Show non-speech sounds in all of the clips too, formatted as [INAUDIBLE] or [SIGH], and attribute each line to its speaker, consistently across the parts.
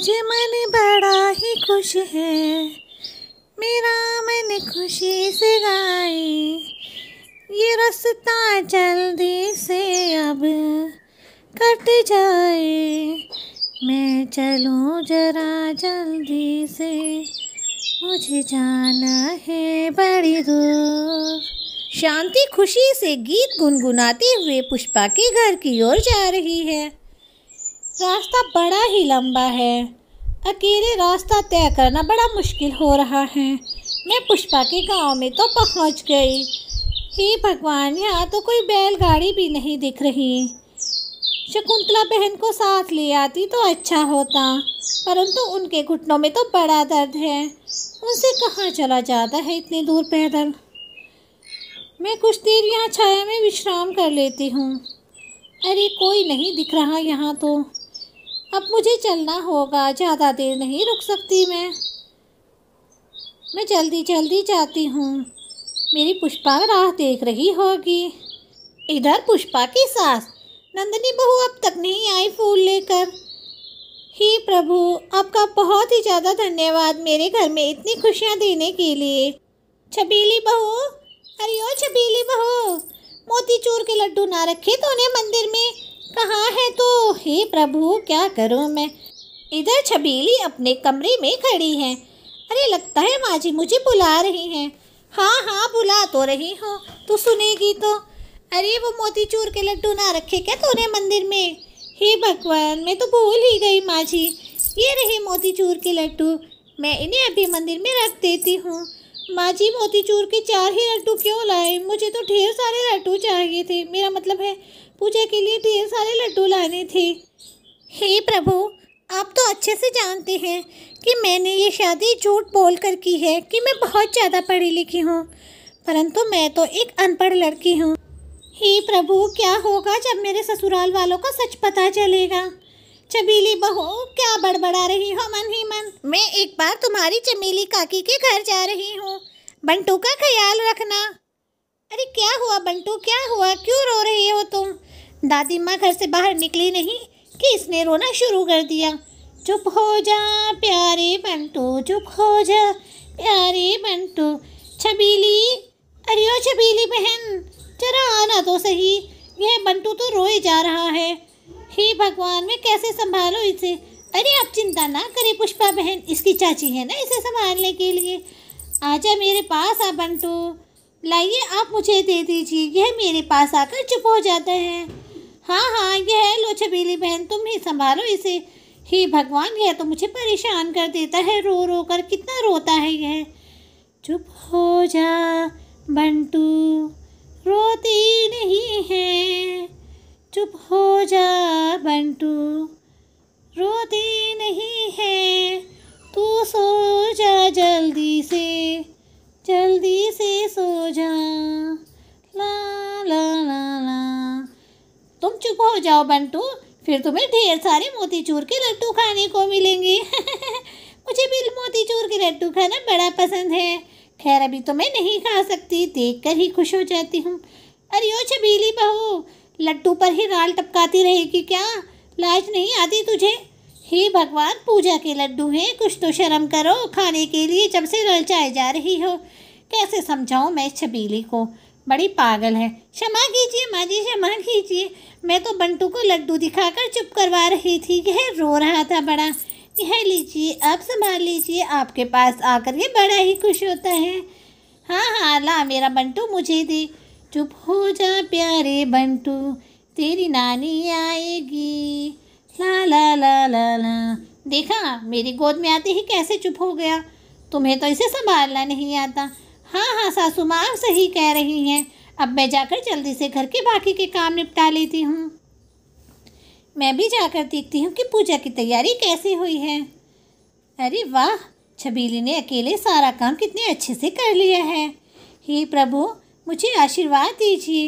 Speaker 1: आज मन बड़ा ही खुश है मेरा मन खुशी से गाए ये रास्ता जल्दी से अब कट जाए मैं चलूं जरा जल्दी से मुझे जाना है बड़ी दूर शांति खुशी से गीत गुनगुनाते हुए पुष्पा के घर की ओर जा रही है रास्ता बड़ा ही लंबा है अकेले रास्ता तय करना बड़ा मुश्किल हो रहा है मैं पुष्पा के गांव में तो पहुंच गई हे भगवान यहाँ तो कोई बैलगाड़ी भी नहीं दिख रही शकुंतला बहन को साथ ले आती तो अच्छा होता परंतु उनके घुटनों में तो बड़ा दर्द है उनसे कहाँ चला जाता है इतनी दूर पैदल मैं कुछ देर यहाँ छाया में विश्राम कर लेती हूँ अरे कोई नहीं दिख रहा यहाँ तो अब मुझे चलना होगा ज़्यादा देर नहीं रुक सकती मैं मैं जल्दी जल्दी जाती हूँ मेरी पुष्पा राह देख रही होगी इधर पुष्पा की सास नंदनी बहू अब तक नहीं आई फूल लेकर ही प्रभु आपका बहुत ही ज़्यादा धन्यवाद मेरे घर में इतनी खुशियाँ देने के लिए छबीली बहू अरे ओ छबीली बहू मोती चूर के लड्डू ना रखे तो उन्हें मंदिर में कहाँ है तू तो? हे प्रभु क्या करूँ मैं इधर छबीली अपने कमरे में खड़ी है अरे लगता है माँ जी मुझे बुला रही हैं हाँ हाँ बुला तो रही हूँ तू सुनेगी तो अरे वो मोतीचूर के लड्डू ना रखे क्या तूने मंदिर में हे भगवान मैं तो भूल ही गई माँ जी ये रहे मोतीचूर के लड्डू मैं इन्हें अभी मंदिर में रख देती हूँ माँ जी मोतीचूर के चार ही लड्डू क्यों लाए मुझे तो ढेर सारे लड्डू चाहिए थे मेरा मतलब है पूजा के लिए ढेर सारे लड्डू लाने थे हे प्रभु आप तो अच्छे से जानते हैं कि मैंने ये शादी झूठ बोल कर की है कि मैं बहुत ज़्यादा पढ़ी लिखी हूँ परंतु मैं तो एक अनपढ़ लड़की हूँ हे प्रभु क्या होगा जब मेरे ससुराल वालों का सच पता चलेगा चमेली बहू क्या बड़बड़ा रही हो मन ही मन मैं एक बार तुम्हारी चमेली काकी के घर जा रही हूँ बंटू का ख्याल रखना अरे क्या हुआ बंटू क्या हुआ क्यों रो रही हो तुम दादी माँ घर से बाहर निकली नहीं कि इसने रोना शुरू कर दिया चुप हो जा प्यारे बंटू चुप हो जा प्यारे बंटू छबीली अरे ओ छबीली बहन जरा आना तो सही यह बंटू तो रोए जा रहा है हे भगवान मैं कैसे संभालूँ इसे अरे आप चिंता ना करें पुष्पा बहन इसकी चाची है ना इसे संभालने के लिए आजा मेरे पास आ बंटू लाइए आप मुझे दे दीजिए यह मेरे पास आकर चुप हो जाता है हाँ हाँ यह है लो छबीली बहन तुम ही संभालो इसे हे भगवान यह तो मुझे परेशान कर देता है रो रो कर कितना रोता है यह चुप हो जा बंटू रोती नहीं है चुप हो जा बंटू रोती नहीं है तू सो जा जल्दी से जल्दी से सो जा ला ला ला ला तुम चुप हो जाओ बंटू फिर तुम्हें ढेर सारे मोतीचूर के लड्डू खाने को मिलेंगे [LAUGHS] मुझे भी मोतीचूर के लड्डू खाना बड़ा पसंद है खैर अभी तो मैं नहीं खा सकती देखकर ही खुश हो जाती हूँ अरे ओ छबीली बहू लट्टू पर ही राल टपकाती रहेगी क्या लाज नहीं आती तुझे हे भगवान पूजा के लड्डू हैं कुछ तो शर्म करो खाने के लिए जब से ललचाए जा रही हो कैसे समझाऊँ मैं छबीली को बड़ी पागल है क्षमा कीजिए माँ जी क्षमा कीजिए मैं तो बंटू को लड्डू दिखाकर चुप करवा रही थी यह रो रहा था बड़ा यह लीजिए आप संभाल लीजिए आपके पास आकर ये बड़ा ही खुश होता है हाँ हाँ ला मेरा बंटू मुझे दे चुप हो जा प्यारे बंटू तेरी नानी आएगी ला ला ला ला ला देखा मेरी गोद में आते ही कैसे चुप हो गया तुम्हें तो इसे संभालना नहीं आता हाँ हाँ सासू माँ आप सही कह रही हैं अब मैं जाकर जल्दी से घर के बाकी के काम निपटा लेती हूँ मैं भी जाकर देखती हूँ कि पूजा की तैयारी कैसे हुई है अरे वाह छबीली ने अकेले सारा काम कितने अच्छे से कर लिया है हे प्रभु मुझे आशीर्वाद दीजिए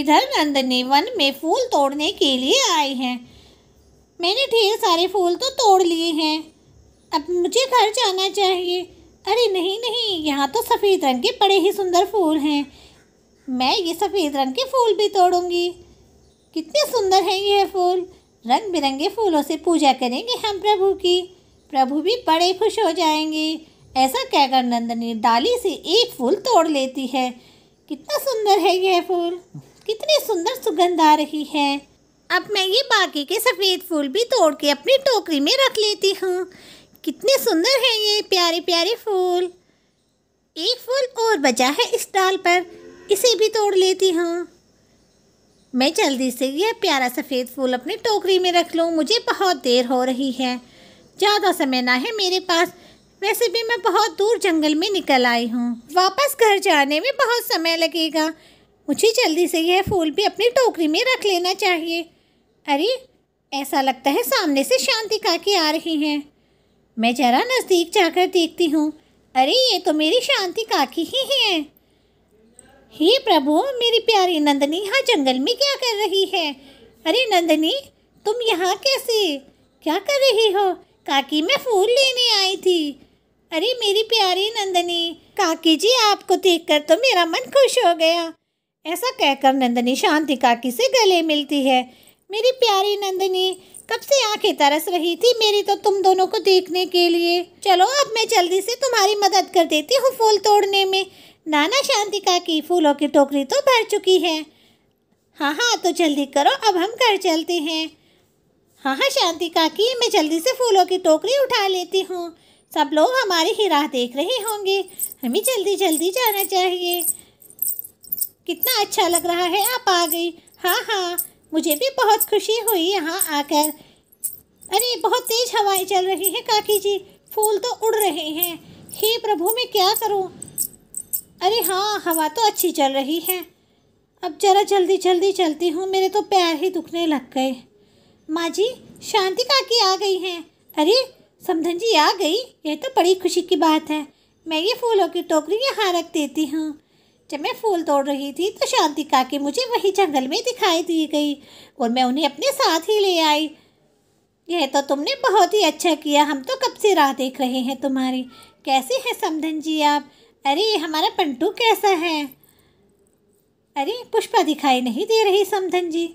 Speaker 1: इधर नंदनी वन में फूल तोड़ने के लिए आए हैं मैंने ढेर सारे फूल तो तोड़ लिए हैं अब मुझे घर जाना चाहिए अरे नहीं नहीं यहाँ तो सफ़ेद रंग के बड़े ही सुंदर फूल हैं मैं ये सफ़ेद रंग के फूल भी तोड़ूंगी कितने सुंदर हैं यह फूल रंग बिरंगे फूलों से पूजा करेंगे हम प्रभु की प्रभु भी बड़े खुश हो जाएंगे ऐसा कहकर नंदनी डाली से एक फूल तोड़ लेती है कितना सुंदर है यह फूल कितनी सुंदर सुगंध आ रही है अब मैं ये बाकी के सफ़ेद फूल भी तोड़ के अपनी टोकरी में रख लेती हूँ कितने सुंदर हैं ये प्यारे प्यारे फूल एक फूल और बचा है इस डाल पर इसे भी तोड़ लेती हूँ मैं जल्दी से यह प्यारा सफ़ेद फूल अपनी टोकरी में रख लूँ मुझे बहुत देर हो रही है ज़्यादा समय ना है मेरे पास वैसे भी मैं बहुत दूर जंगल में निकल आई हूँ वापस घर जाने में बहुत समय लगेगा मुझे जल्दी से यह फूल भी अपनी टोकरी में रख लेना चाहिए अरे ऐसा लगता है सामने से शांति काकी आ रही हैं मैं ज़रा नज़दीक जाकर देखती हूँ अरे ये तो मेरी शांति काकी ही है हे प्रभु मेरी प्यारी नंदनी यहाँ जंगल में क्या कर रही है अरे नंदनी तुम यहाँ कैसे क्या कर रही हो काकी मैं फूल लेने आई थी अरे मेरी प्यारी नंदनी काकी जी आपको देखकर तो मेरा मन खुश हो गया ऐसा कहकर नंदनी शांति काकी से गले मिलती है मेरी प्यारी नंदनी कब से आंखें तरस रही थी मेरी तो तुम दोनों को देखने के लिए चलो अब मैं जल्दी से तुम्हारी मदद कर देती हूँ फूल तोड़ने में नाना शांति काकी फूलों की टोकरी तो भर चुकी है हाँ हाँ तो जल्दी करो अब हम घर चलते हैं हाँ हाँ शांति काकी मैं जल्दी से फूलों की टोकरी उठा लेती हूँ सब लोग हमारी ही राह देख रहे होंगे हमें जल्दी जल्दी जाना चाहिए कितना अच्छा लग रहा है आप आ गई हाँ हाँ मुझे भी बहुत खुशी हुई यहाँ आकर अरे बहुत तेज हवाएं चल रही हैं काकी जी फूल तो उड़ रहे हैं हे प्रभु मैं क्या करूँ अरे हाँ हवा तो अच्छी चल रही है अब जरा जल्दी जल्दी चलती हूँ मेरे तो पैर ही दुखने लग गए माँ जी शांति काकी आ गई हैं अरे समधन जी आ गई यह तो बड़ी खुशी की बात है मैं ये फूलों की टोकरी यहाँ रख देती हूँ जब मैं फूल तोड़ रही थी तो शांति काकी मुझे वही जंगल में दिखाई दी गई और मैं उन्हें अपने साथ ही ले आई यह तो तुमने बहुत ही अच्छा किया हम तो कब से राह देख रहे हैं तुम्हारी कैसे हैं समधन जी आप अरे हमारा पंटू कैसा है अरे पुष्पा दिखाई नहीं दे रही समधन जी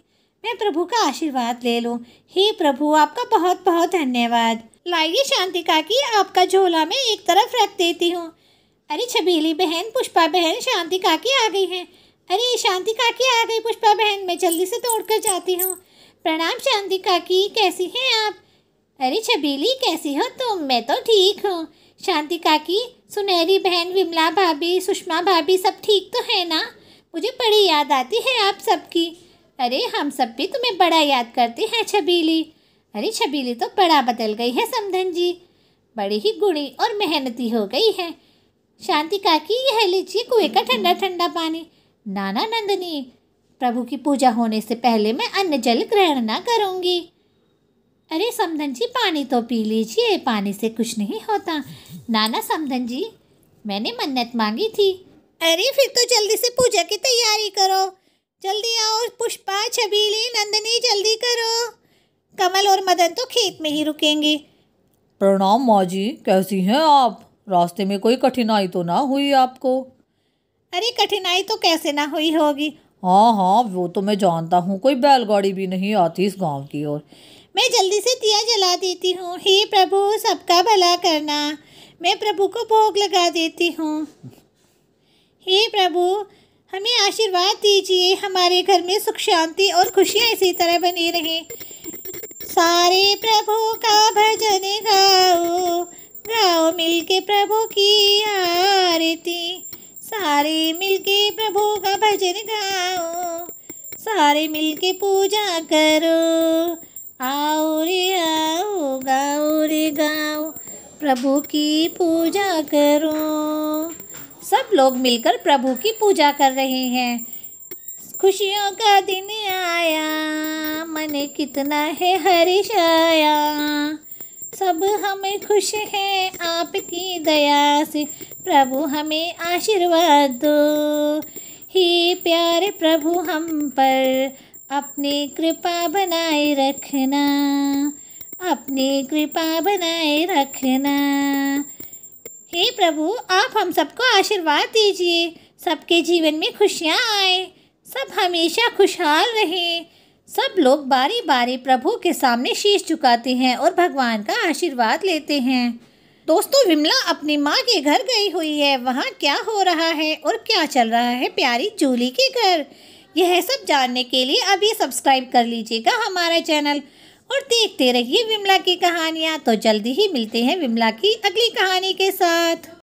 Speaker 1: मैं प्रभु का आशीर्वाद ले लूँ हे प्रभु आपका बहुत बहुत धन्यवाद लाइए शांति काकी आपका झोला मैं एक तरफ रख देती हूँ अरे छबीली बहन पुष्पा बहन शांति काकी आ गई हैं अरे शांति काकी आ गई पुष्पा बहन मैं जल्दी से तोड़ कर जाती हूँ प्रणाम शांति काकी कैसी हैं आप अरे छबीली कैसी हो तुम मैं तो ठीक हूँ शांति काकी सुनहरी बहन विमला भाभी सुषमा भाभी सब ठीक तो है ना मुझे बड़ी याद आती है आप सबकी अरे हम सब भी तुम्हें बड़ा याद करते हैं छबीली अरे छबीली तो बड़ा बदल गई है समधन जी बड़ी ही गुणी और मेहनती हो गई है शांति काकी यह लीजिए कुएं का ठंडा ठंडा पानी नाना नंदनी प्रभु की पूजा होने से पहले मैं अन्न जल ग्रहण ना करूँगी अरे समधन जी पानी तो पी लीजिए पानी से कुछ नहीं होता नाना समधन जी मैंने मन्नत मांगी थी अरे फिर तो जल्दी से पूजा की तैयारी करो जल्दी आओ पुष्पा छबीली नंदनी जल्दी करो कमल और मदन तो खेत में ही रुकेंगे प्रणाम माँ जी कैसी हैं आप रास्ते में कोई कठिनाई तो ना हुई आपको अरे कठिनाई तो कैसे ना हुई होगी हाँ हाँ वो तो मैं जानता हूँ कोई बैलगाड़ी भी नहीं आती इस गांव की ओर मैं जल्दी से दिया जला देती हूँ हे प्रभु सबका भला करना मैं प्रभु को भोग लगा देती हूँ हे प्रभु हमें आशीर्वाद दीजिए हमारे घर में सुख शांति और खुशियाँ इसी तरह बनी रहें सारे प्रभु का भजन गाओ गाओ मिलके प्रभु की आरती सारे मिलके प्रभु का भजन गाओ सारे मिलके पूजा करो आओ रे आओ गाओ रे गाओ प्रभु की पूजा करो सब लोग मिलकर प्रभु की पूजा कर रहे हैं खुशियों का दिन आया मन कितना है हरिशाया सब हमें खुश हैं आपकी दया से प्रभु हमें आशीर्वाद दो हे प्यारे प्रभु हम पर अपनी कृपा बनाए रखना अपनी कृपा बनाए रखना हे प्रभु आप हम सबको आशीर्वाद दीजिए सबके जीवन में खुशियाँ आए सब हमेशा खुशहाल रहें सब लोग बारी बारी प्रभु के सामने शीश झुकाते हैं और भगवान का आशीर्वाद लेते हैं दोस्तों विमला अपनी माँ के घर गई हुई है वहाँ क्या हो रहा है और क्या चल रहा है प्यारी जूली के घर यह सब जानने के लिए अभी सब्सक्राइब कर लीजिएगा हमारा चैनल और देखते रहिए विमला की कहानियाँ तो जल्दी ही मिलते हैं विमला की अगली कहानी के साथ